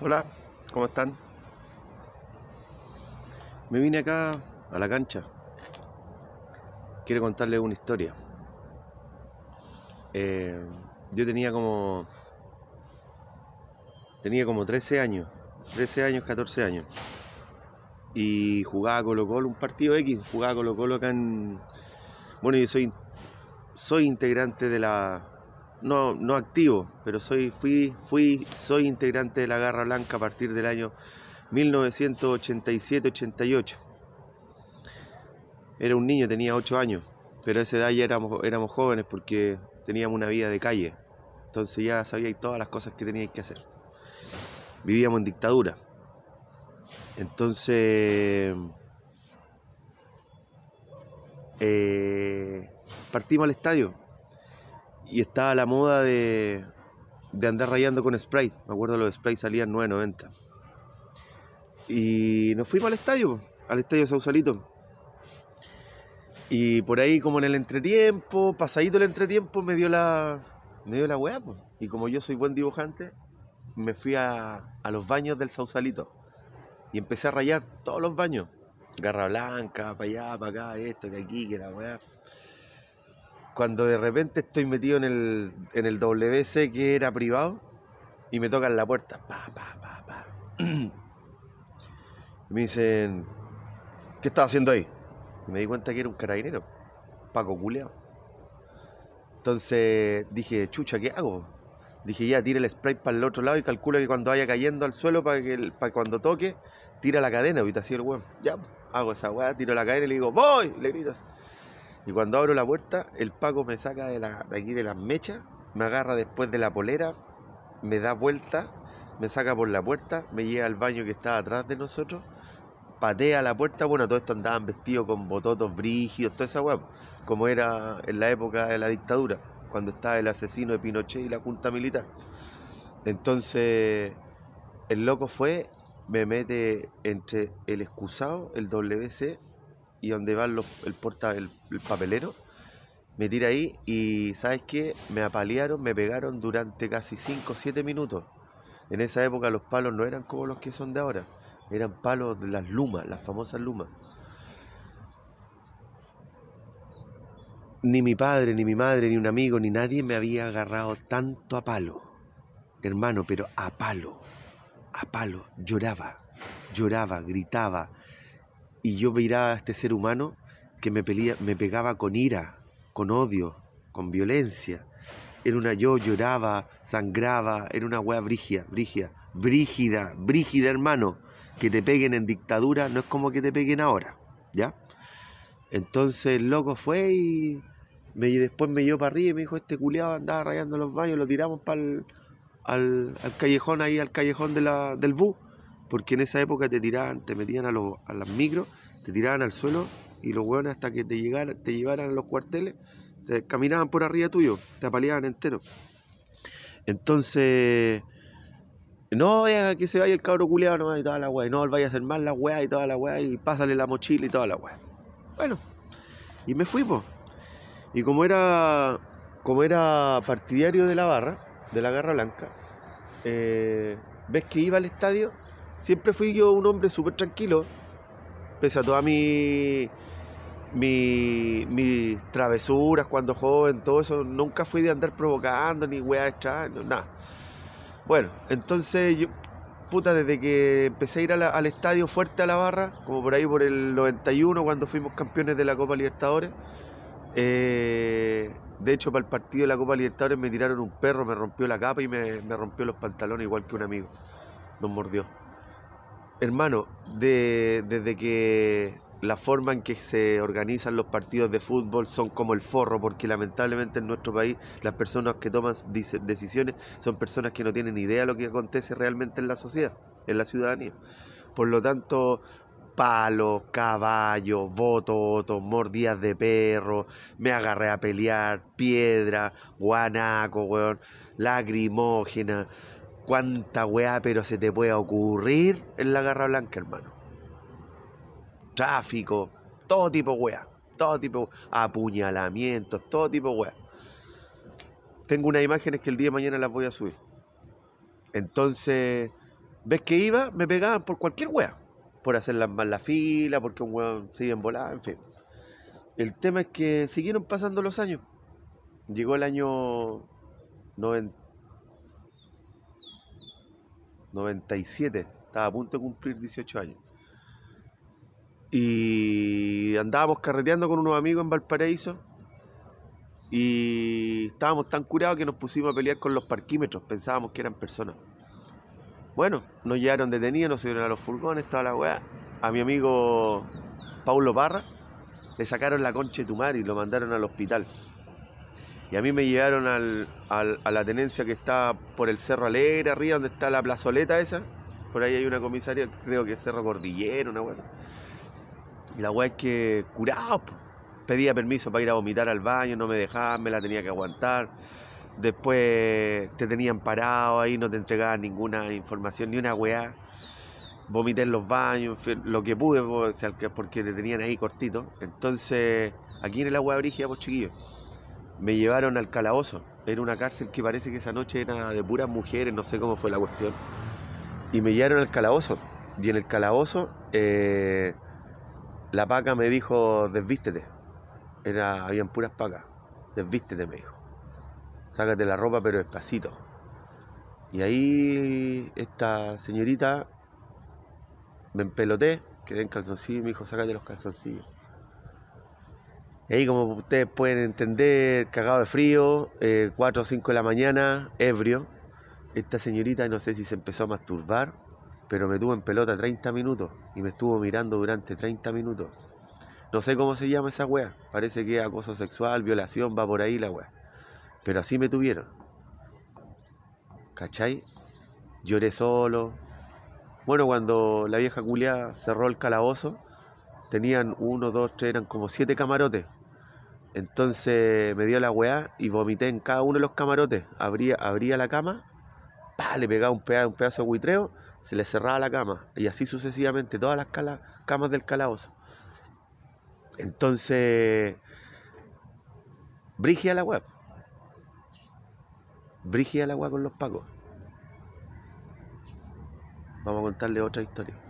Hola, ¿cómo están? Me vine acá a la cancha. Quiero contarles una historia. Eh, yo tenía como. Tenía como 13 años. 13 años, 14 años. Y jugaba Colo Colo, un partido X, jugaba Colo Colo acá en. Bueno, yo soy, soy integrante de la no, no activo, pero soy, fui, fui, soy integrante de la Garra Blanca a partir del año 1987-88. Era un niño, tenía 8 años, pero a esa edad ya éramos, éramos jóvenes porque teníamos una vida de calle. Entonces ya sabíais todas las cosas que teníais que hacer. Vivíamos en dictadura. Entonces... Eh, partimos al estadio y estaba la moda de, andar rayando con spray. Me acuerdo los spray salían 9.90. Y nos fuimos al estadio, al estadio Sausalito. Y por ahí como en el entretiempo, pasadito el entretiempo, me dio la, me dio la weá. Y como yo soy buen dibujante, me fui a, a los baños del Sausalito. Y empecé a rayar todos los baños. Garra blanca, para allá, para acá, esto, que aquí, que la weá cuando de repente estoy metido en el, en el WC que era privado y me tocan la puerta. Pa, pa, pa, pa. me dicen, ¿qué estás haciendo ahí? me di cuenta que era un carabinero, Paco Culeado. Entonces dije, chucha, ¿qué hago? Dije, ya, tira el spray para el otro lado y calcula que cuando vaya cayendo al suelo, para que, cuando toque, tira la cadena, ahorita así el weón. Ya, hago esa weá, tiro la cadena y le digo, ¡voy! le gritas. Y cuando abro la puerta, el Paco me saca de, la, aquí de las mechas, me agarra después de la polera, me da vuelta, me saca por la puerta, me lleva al baño que estaba atrás de nosotros, patea la puerta, bueno, todo esto andaban vestidos con bototos brígidos, toda esa hueá, como era en la época de la dictadura, cuando estaba el asesino de Pinochet y la junta militar. Entonces, el loco fue, me mete entre el excusado, el WC, y donde va el, porta, el, papelero, me tira ahí y, ¿sabes qué? Me apalearon, me pegaron durante casi 5 o 7 minutos. En esa época los palos no eran como los que son de ahora, eran palos de las lumas, las famosas lumas. Ni mi padre, ni mi madre, ni un amigo, ni nadie me había agarrado tanto a palo. Hermano, pero a palo, a palo, lloraba, lloraba, gritaba, y yo miraba a este ser humano que me, me pegaba con ira, con odio, con violencia. Era una yo lloraba, sangraba, era una wea brígida, brígida, brígida, brígida hermano. Que te peguen en dictadura no es como que te peguen ahora, ¿ya? Entonces el loco fue y, me, después me llevó para arriba y me dijo, este culiado andaba rayando los baños, lo tiramos para al, callejón ahí, al callejón de la, del bus porque en esa época te tiraban, te metían a, los, a las micros, te tiraban al suelo y los hueones hasta que te, llegara, te llevaran a los cuarteles, te caminaban por arriba tuyo, te apaleaban entero. Entonces, no, deja que se vaya el cabro culeado nomás... y toda la weá, no, vaya a hacer mal la weá y toda la weá, y pásale la mochila y toda la weá. Bueno, y me fui, Y como era, como era partidario de la barra, de la Garra Blanca, eh, ves que iba al estadio Siempre fui yo un hombre súper tranquilo, pese a todas mis travesuras cuando joven, todo eso. Nunca fui de andar provocando ni weas extrañas, nada. Bueno, entonces yo, puta, desde que empecé a ir al estadio fuerte a la barra, como por ahí por el 91, cuando fuimos campeones de la Copa Libertadores. Eh, de hecho, para el partido de la Copa Libertadores me tiraron un perro, me rompió la capa y me, me rompió los pantalones, igual que un amigo. Nos mordió hermano, desde que la forma en que se organizan los partidos de fútbol son como el forro, porque lamentablemente en nuestro país las personas que toman decisiones son personas que no tienen idea de lo que acontece realmente en la sociedad, en la ciudadanía. Por lo tanto, palos, caballos, votos, mordidas de perro, me agarré a pelear, piedra, guanaco, weón, lacrimógena cuánta weá, pero se te puede ocurrir en la Garra Blanca, hermano. Tráfico, todo tipo de weá, todo tipo de apuñalamientos, todo tipo de weá. Tengo unas imágenes que el día de mañana las voy a subir. Entonces, ves que iba, me pegaban por cualquier weá. Por hacer las la fila, porque un weón se iba en en fin. El tema es que siguieron pasando los años. Llegó el año 90 97, estaba a punto de cumplir 18 años. Y andábamos carreteando con unos amigos en Valparaíso y estábamos tan curados que nos pusimos a pelear con los parquímetros, pensábamos que eran personas. Bueno, nos llegaron detenidos, nos dieron a los furgones, toda la weá. A mi amigo Paulo Parra le sacaron la concha de tu madre y lo mandaron al hospital. Y a mí me llevaron a la tenencia que está por el Cerro Alegre, arriba donde está la plazoleta esa. Por ahí hay una comisaría, creo que es Cerro Cordillero, una hueá. Y la weá es que curado, pedía permiso para ir a vomitar al baño, no me dejaban, me la tenía que aguantar. Después te tenían parado ahí, no te entregaban ninguna información, ni una weá. Vomité en los baños, lo que pude, porque te tenían ahí cortito. Entonces, aquí en el agua de vos pues chiquillos me llevaron al calabozo. Era una cárcel que parece que esa noche era de puras mujeres, no sé cómo fue la cuestión. Y me llevaron al calabozo. Y en el calabozo, eh, la paca me dijo, desvístete. Era, habían puras pacas. Desvístete, me dijo. Sácate la ropa, pero despacito. Y ahí esta señorita me empeloté, quedé en calzoncillo y me dijo, sácate los calzoncillos. Y ahí, como ustedes pueden entender, cagado de frío, 4 eh, o 5 de la mañana, ebrio. Esta señorita, no sé si se empezó a masturbar, pero me tuvo en pelota 30 minutos y me estuvo mirando durante 30 minutos. No sé cómo se llama esa wea. Parece que es acoso sexual, violación, va por ahí la wea. Pero así me tuvieron. ¿Cachai? Lloré solo. Bueno, cuando la vieja culia cerró el calabozo, tenían uno, dos, tres, eran como siete camarotes. Entonces me dio la weá y vomité en cada uno de los camarotes. Abría, la cama, le pegaba un pedazo, un pedazo de buitreo, se le cerraba la cama. Y así sucesivamente, todas las camas del calabozo. Entonces, brigia la weá. Brigia la weá con los pacos. Vamos a contarle otra historia.